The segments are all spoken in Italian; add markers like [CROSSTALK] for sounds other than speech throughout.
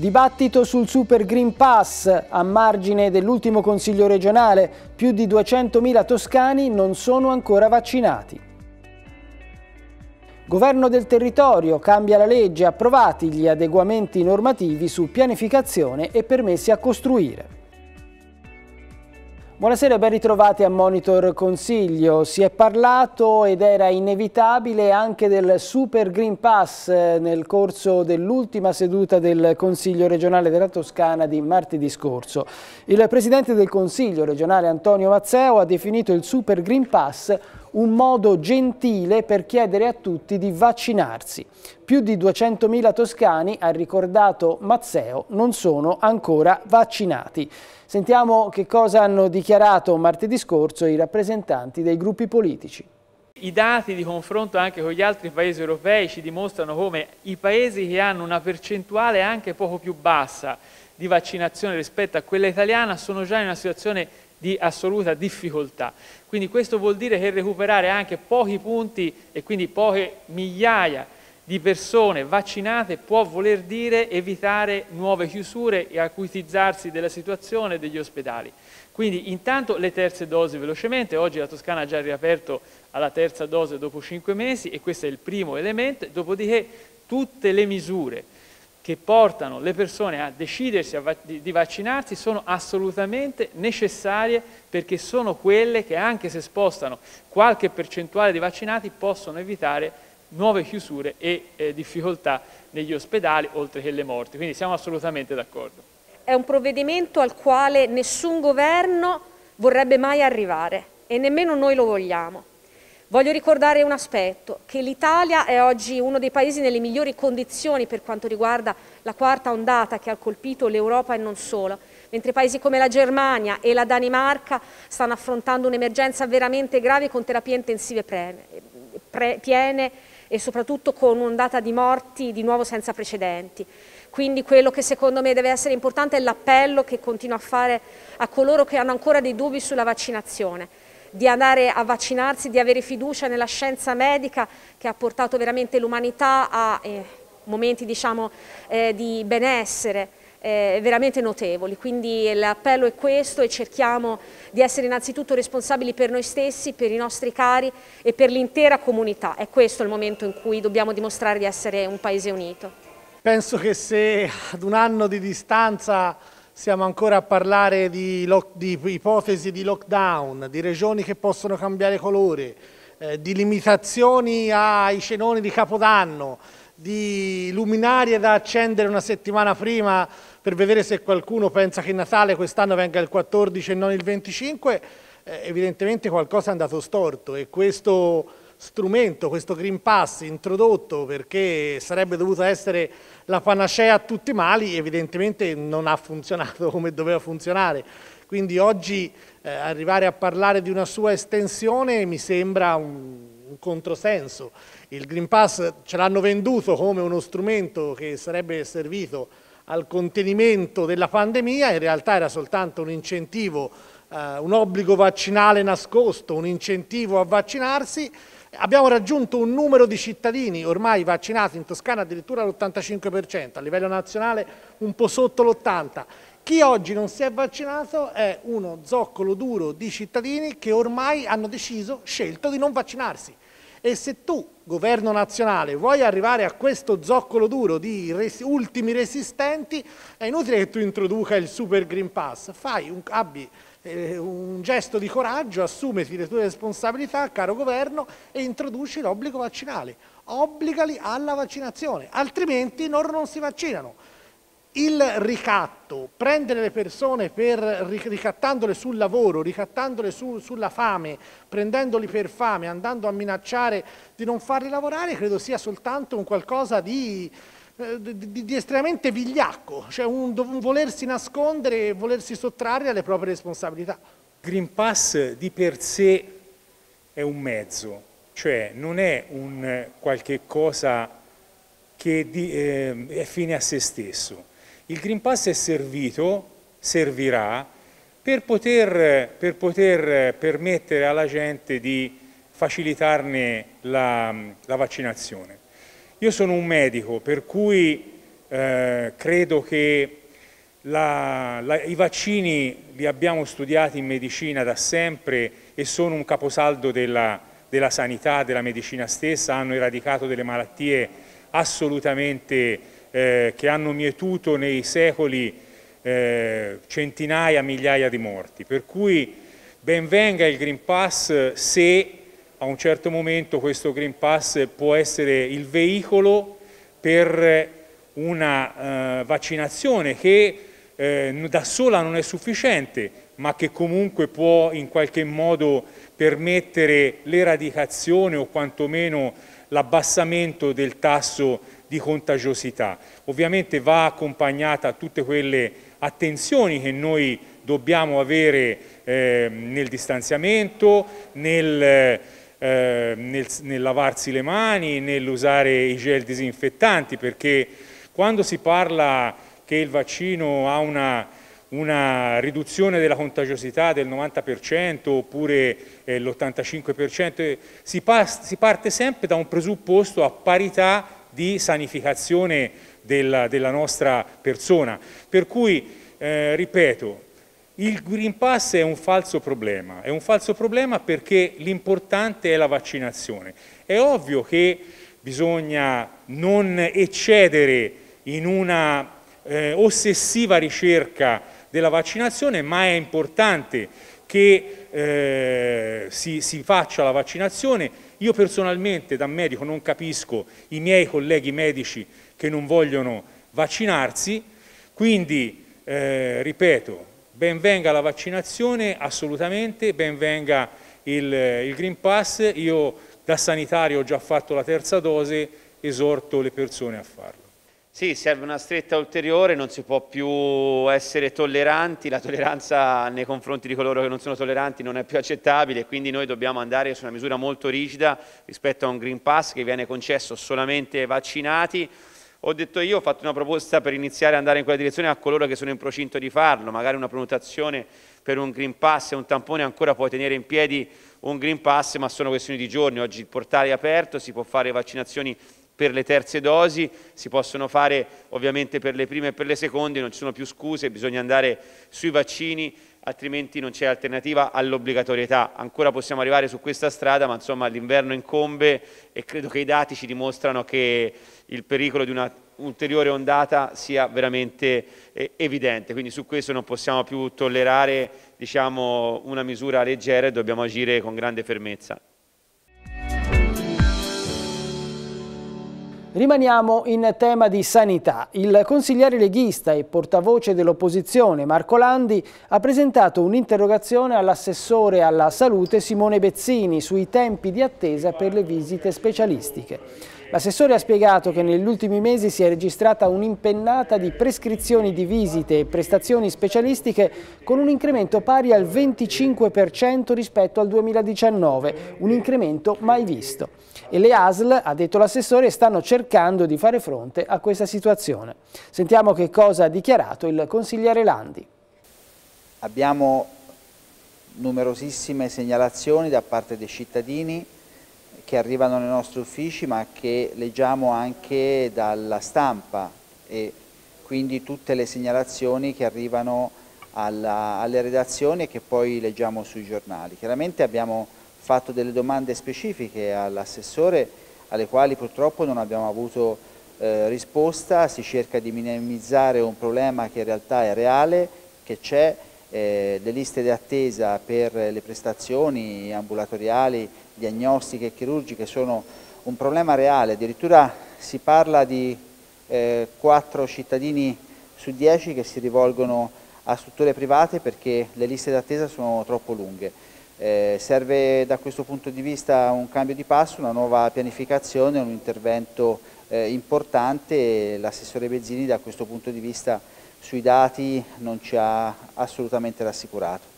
Dibattito sul Super Green Pass a margine dell'ultimo Consiglio regionale. Più di 200.000 toscani non sono ancora vaccinati. Governo del territorio cambia la legge, approvati gli adeguamenti normativi su pianificazione e permessi a costruire. Buonasera ben ritrovati a Monitor Consiglio. Si è parlato ed era inevitabile anche del Super Green Pass eh, nel corso dell'ultima seduta del Consiglio regionale della Toscana di martedì scorso. Il Presidente del Consiglio regionale Antonio Mazzeo ha definito il Super Green Pass un modo gentile per chiedere a tutti di vaccinarsi. Più di 200.000 toscani, ha ricordato Mazzeo, non sono ancora vaccinati. Sentiamo che cosa hanno dichiarato martedì scorso i rappresentanti dei gruppi politici. I dati di confronto anche con gli altri paesi europei ci dimostrano come i paesi che hanno una percentuale anche poco più bassa di vaccinazione rispetto a quella italiana sono già in una situazione di assoluta difficoltà. Quindi questo vuol dire che recuperare anche pochi punti e quindi poche migliaia di persone vaccinate può voler dire evitare nuove chiusure e acutizzarsi della situazione degli ospedali. Quindi intanto le terze dosi velocemente, oggi la Toscana ha già riaperto alla terza dose dopo cinque mesi e questo è il primo elemento, dopodiché tutte le misure che portano le persone a decidersi a va di vaccinarsi sono assolutamente necessarie perché sono quelle che anche se spostano qualche percentuale di vaccinati possono evitare nuove chiusure e eh, difficoltà negli ospedali oltre che le morti. Quindi siamo assolutamente d'accordo. È un provvedimento al quale nessun governo vorrebbe mai arrivare e nemmeno noi lo vogliamo. Voglio ricordare un aspetto, che l'Italia è oggi uno dei paesi nelle migliori condizioni per quanto riguarda la quarta ondata che ha colpito l'Europa e non solo, mentre paesi come la Germania e la Danimarca stanno affrontando un'emergenza veramente grave con terapie intensive piene e soprattutto con un'ondata di morti di nuovo senza precedenti. Quindi quello che secondo me deve essere importante è l'appello che continuo a fare a coloro che hanno ancora dei dubbi sulla vaccinazione di andare a vaccinarsi, di avere fiducia nella scienza medica che ha portato veramente l'umanità a eh, momenti diciamo, eh, di benessere. Eh, veramente notevoli. Quindi l'appello è questo e cerchiamo di essere innanzitutto responsabili per noi stessi, per i nostri cari e per l'intera comunità. È questo il momento in cui dobbiamo dimostrare di essere un paese unito. Penso che se ad un anno di distanza siamo ancora a parlare di, di, ipotesi di lockdown, di regioni che possono cambiare colore, eh, di limitazioni ai cenoni di Capodanno, di luminarie da accendere una settimana prima per vedere se qualcuno pensa che Natale quest'anno venga il 14 e non il 25. Eh, evidentemente qualcosa è andato storto e questo strumento, questo Green Pass introdotto perché sarebbe dovuta essere la panacea a tutti i mali, evidentemente non ha funzionato [LAUGHS] come doveva funzionare. Quindi oggi eh, arrivare a parlare di una sua estensione mi sembra un, un controsenso. Il Green Pass ce l'hanno venduto come uno strumento che sarebbe servito al contenimento della pandemia, in realtà era soltanto un incentivo Uh, un obbligo vaccinale nascosto, un incentivo a vaccinarsi Abbiamo raggiunto un numero di cittadini ormai vaccinati in Toscana addirittura all'85%, a livello nazionale un po' sotto l'80%. Chi oggi non si è vaccinato è uno zoccolo duro di cittadini che ormai hanno deciso, scelto di non vaccinarsi. E se tu, governo nazionale, vuoi arrivare a questo zoccolo duro di res ultimi resistenti, è inutile che tu introduca il Super Green Pass, Fai un, abbi eh, un gesto di coraggio, assumiti le tue responsabilità, caro governo, e introduci l'obbligo vaccinale. Obbligali alla vaccinazione, altrimenti loro non si vaccinano. Il ricatto, prendere le persone per, ricattandole sul lavoro, ricattandole su, sulla fame, prendendoli per fame, andando a minacciare di non farli lavorare, credo sia soltanto un qualcosa di di, di, estremamente vigliacco, cioè un, un volersi nascondere e volersi sottrarre alle proprie responsabilità. Green Pass di per sé è un mezzo, cioè non è un qualche cosa che di, eh, è fine a se stesso. Il Green Pass è servito, servirà, per poter, per poter permettere alla gente di facilitarne la, la vaccinazione. Io sono un medico, per cui eh, credo che la, la, i vaccini li abbiamo studiati in medicina da sempre e sono un caposaldo della, della sanità, della medicina stessa, hanno eradicato delle malattie assolutamente eh, che hanno mietuto nei secoli eh, centinaia, migliaia di morti. Per cui ben venga il Green Pass se a un certo momento questo Green Pass può essere il veicolo per una eh, vaccinazione che eh, da sola non è sufficiente, ma che comunque può in qualche modo permettere l'eradicazione o quantomeno l'abbassamento del tasso di contagiosità. Ovviamente va accompagnata a tutte quelle attenzioni che noi dobbiamo avere eh, nel distanziamento, nel Ehm, nel, nel lavarsi le mani, nell'usare i gel disinfettanti, perché quando si parla che il vaccino ha una una riduzione della contagiosità del 90% oppure eh, l'85%, eh, si, si, parte sempre da un presupposto a parità di sanificazione della, della nostra persona. Per cui, eh, ripeto, il Green Pass è un falso problema, è un falso problema perché l'importante è la vaccinazione. È ovvio che bisogna non eccedere in una eh, ossessiva ricerca della vaccinazione, ma è importante che eh, si, si, faccia la vaccinazione. Io personalmente da medico non capisco i miei colleghi medici che non vogliono vaccinarsi, quindi eh, ripeto, Benvenga la vaccinazione, assolutamente, benvenga il, il Green Pass, io da sanitario ho già fatto la terza dose, esorto le persone a farlo. Sì, serve una stretta ulteriore, non si può più essere tolleranti, la tolleranza nei confronti di coloro che non sono tolleranti non è più accettabile, quindi noi dobbiamo andare su una misura molto rigida rispetto a un Green Pass che viene concesso solamente ai vaccinati, ho detto io, ho fatto una proposta per iniziare ad andare in quella direzione a coloro che sono in procinto di farlo, magari una prenotazione per un Green Pass e un tampone ancora puoi tenere in piedi un Green Pass, ma sono questioni di giorni. Oggi il portale è aperto, si può fare vaccinazioni per le terze dosi, si possono fare ovviamente per le prime e per le seconde, non ci sono più scuse, bisogna andare sui vaccini altrimenti non c'è alternativa all'obbligatorietà. Ancora possiamo arrivare su questa strada, ma insomma l'inverno incombe e credo che i dati ci dimostrano che il pericolo di una ulteriore ondata sia veramente eh, evidente. Quindi su questo non possiamo più tollerare diciamo, una misura leggera e dobbiamo agire con grande fermezza. Rimaniamo in tema di sanità. Il consigliere leghista e portavoce dell'opposizione Marco Landi ha presentato un'interrogazione all'assessore alla salute Simone Bezzini sui tempi di attesa per le visite specialistiche. L'assessore ha spiegato che negli ultimi mesi si è registrata un'impennata di prescrizioni di visite e prestazioni specialistiche con un incremento pari al 25% rispetto al 2019, un incremento mai visto. E le ASL, ha detto l'assessore, stanno cercando di fare fronte a questa situazione. Sentiamo che cosa ha dichiarato il consigliere Landi. Abbiamo numerosissime segnalazioni da parte dei cittadini che arrivano nei nostri uffici ma che leggiamo anche dalla stampa e quindi tutte le segnalazioni che arrivano alla, alle redazioni e che poi leggiamo sui giornali. Chiaramente abbiamo fatto delle domande specifiche all'assessore alle quali purtroppo non abbiamo avuto eh, risposta, si cerca di minimizzare un problema che in realtà è reale, che c'è, eh, le liste di attesa per le prestazioni ambulatoriali diagnostiche e chirurgiche sono un problema reale, addirittura si parla di eh, 4 cittadini su 10 che si rivolgono a strutture private perché le liste d'attesa sono troppo lunghe. Eh, serve da questo punto di vista un cambio di passo, una nuova pianificazione, un intervento eh, importante. L'assessore Bezzini da questo punto di vista sui dati non ci ha assolutamente rassicurato.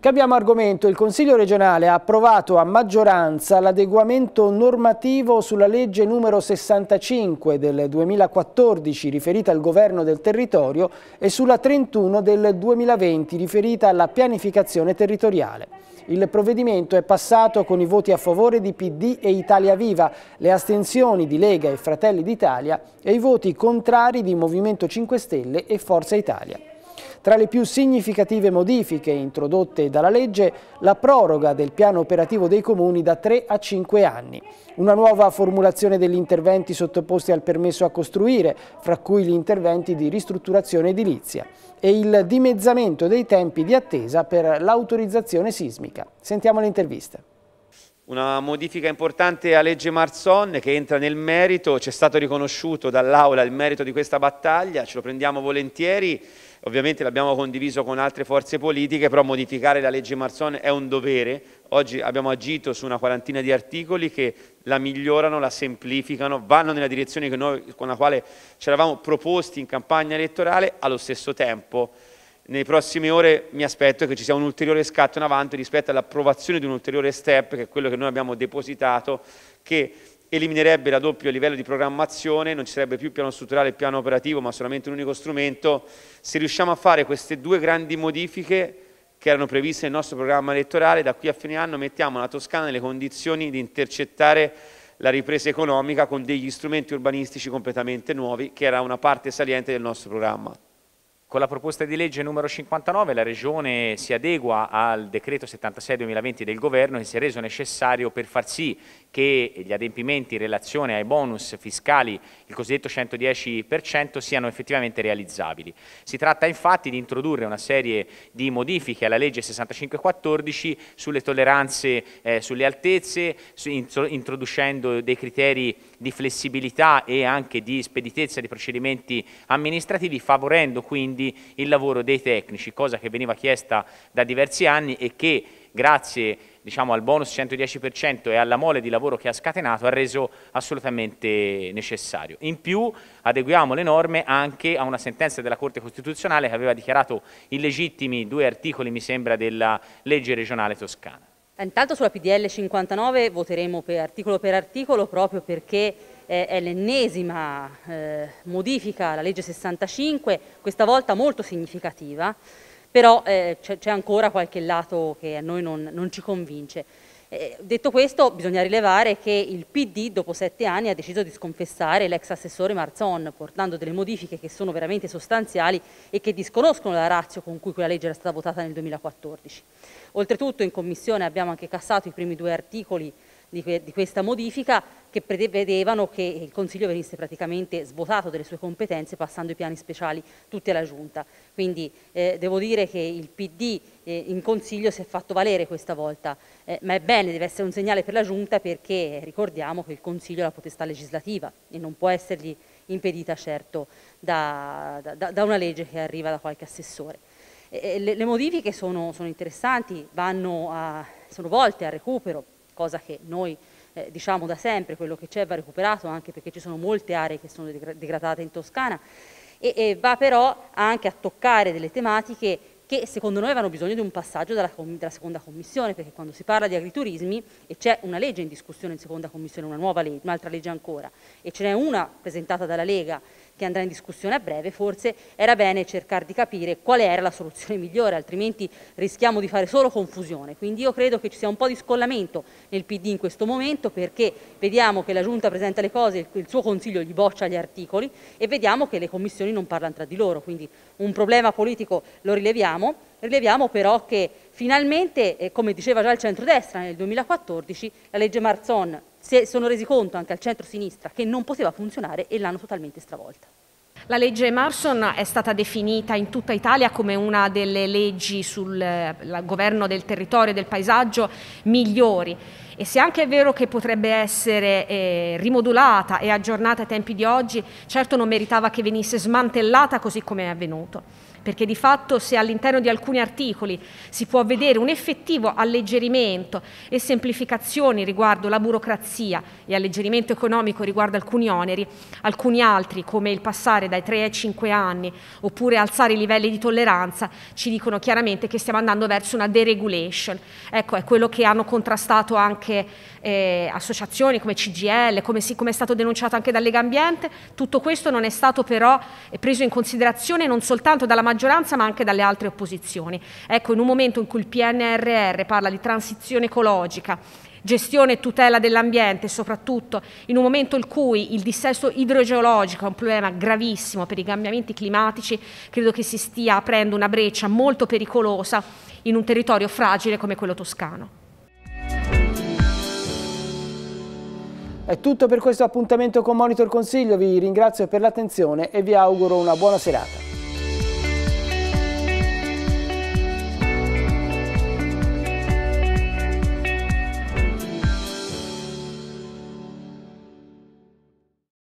Cambiamo argomento. Il Consiglio regionale ha approvato a maggioranza l'adeguamento normativo sulla legge numero 65 del 2014 riferita al governo del territorio e sulla 31 del 2020 riferita alla pianificazione territoriale. Il provvedimento è passato con i voti a favore di PD e Italia Viva, le astensioni di Lega e Fratelli d'Italia e i voti contrari di Movimento 5 Stelle e Forza Italia. Tra le più significative modifiche introdotte dalla legge, la proroga del piano operativo dei comuni da 3 a 5 anni, una nuova formulazione degli interventi sottoposti al permesso a costruire, fra cui gli interventi di ristrutturazione edilizia, e il dimezzamento dei tempi di attesa per l'autorizzazione sismica. Sentiamo l'intervista. Una modifica importante a legge Marzon che entra nel merito, ci è stato riconosciuto dall'Aula il merito di questa battaglia, ce lo prendiamo volentieri ovviamente l'abbiamo condiviso con altre forze politiche, però modificare la legge Marzon è un dovere. Oggi abbiamo agito su una quarantina di articoli che la migliorano, la semplificano, vanno nella direzione noi, con la quale ci eravamo proposti in campagna elettorale, allo stesso tempo nelle prossime ore mi aspetto che ci sia un ulteriore scatto in avanti rispetto all'approvazione di un ulteriore step, che è quello che noi abbiamo depositato, che eliminerebbe la doppio livello di programmazione, non ci sarebbe più piano strutturale e piano operativo, ma solamente un unico strumento. Se riusciamo a fare queste due grandi modifiche che erano previste nel nostro programma elettorale, da qui a fine anno mettiamo la Toscana nelle condizioni di intercettare la ripresa economica con degli strumenti urbanistici completamente nuovi, che era una parte saliente del nostro programma. Con la proposta di legge numero 59 la Regione si adegua al decreto 76-2020 del Governo che si è reso necessario per far sì che gli adempimenti in relazione ai bonus fiscali, il cosiddetto 110%, siano effettivamente realizzabili. Si tratta infatti di introdurre una serie di modifiche alla legge 6514 sulle tolleranze eh, sulle altezze, su, introducendo dei criteri di flessibilità e anche di speditezza di procedimenti amministrativi, favorendo quindi il lavoro dei tecnici, cosa che veniva chiesta da diversi anni e che grazie diciamo, al bonus 110% e alla mole di lavoro che ha scatenato ha reso assolutamente necessario. In più adeguiamo le norme anche a una sentenza della Corte Costituzionale che aveva dichiarato illegittimi due articoli, mi sembra, della legge regionale toscana. Eh, intanto sulla PDL 59 voteremo per articolo per articolo proprio perché eh, è l'ennesima eh, modifica alla legge 65, questa volta molto significativa, però eh, c'è ancora qualche lato che a noi non, non ci convince. Eh, detto questo, bisogna rilevare che il PD dopo sette anni ha deciso di sconfessare l'ex assessore Marzon, portando delle modifiche che sono veramente sostanziali e che disconoscono la razza con cui quella legge era stata votata nel 2014. Oltretutto in Commissione abbiamo anche cassato i primi due articoli di, que di questa modifica che prevedevano che il Consiglio venisse praticamente svuotato delle sue competenze passando i piani speciali tutti alla Giunta. Quindi eh, devo dire che il PD eh, in Consiglio si è fatto valere questa volta, eh, ma è bene, deve essere un segnale per la Giunta perché ricordiamo che il Consiglio ha la potestà legislativa e non può essergli impedita certo da, da, da una legge che arriva da qualche assessore. Le, le, modifiche sono, sono interessanti, a, sono volte al recupero cosa che noi eh, diciamo da sempre, quello che c'è va recuperato anche perché ci sono molte aree che sono degradate in Toscana e, e va però anche a toccare delle tematiche che secondo noi avevano bisogno di un passaggio dalla, dalla, seconda commissione, perché quando si parla di agriturismi e c'è una legge in discussione in seconda commissione, una nuova legge, un'altra legge ancora, e ce n'è una presentata dalla Lega che andrà in discussione a breve, forse era bene cercare di capire qual era la soluzione [LAUGHS] migliore, altrimenti rischiamo di fare solo confusione. Quindi io credo che ci sia un po' di scollamento nel PD in questo momento perché vediamo che la Giunta presenta le cose, il suo Consiglio gli boccia gli articoli e vediamo che le commissioni non parlano tra di loro, quindi un problema politico lo rileviamo, rileviamo però che finalmente, eh, come diceva già il centrodestra nel 2014, la legge Marzon si sono resi conto anche al centro-sinistra che non poteva funzionare e l'hanno totalmente stravolta. La legge Marson è stata definita in tutta Italia come una delle leggi sul eh, governo del territorio e del paesaggio migliori e se anche è vero che potrebbe essere eh, rimodulata e aggiornata ai tempi di oggi, certo non meritava che venisse smantellata così come è avvenuto perché di fatto se all'interno di alcuni articoli si può vedere un effettivo alleggerimento e semplificazioni riguardo la burocrazia e alleggerimento economico riguardo alcuni oneri, alcuni altri come il passare dai 3 ai 5 anni oppure alzare i livelli di tolleranza ci dicono chiaramente che stiamo andando verso una deregulation. Ecco, è quello che hanno contrastato anche eh, associazioni come CGL, come, si, come, è stato denunciato anche da Lega Ambiente. Tutto questo non è stato però preso in considerazione non soltanto dalla maggioranza maggioranza ma anche dalle altre opposizioni. Ecco, in un momento in cui il PNRR parla di transizione ecologica, gestione e tutela dell'ambiente, soprattutto in un momento in cui il dissesto idrogeologico è un problema gravissimo per i cambiamenti climatici, credo che si stia aprendo una breccia molto pericolosa in un territorio fragile come quello toscano. È tutto per questo appuntamento con Monitor Consiglio, vi ringrazio per l'attenzione e vi auguro una buona serata.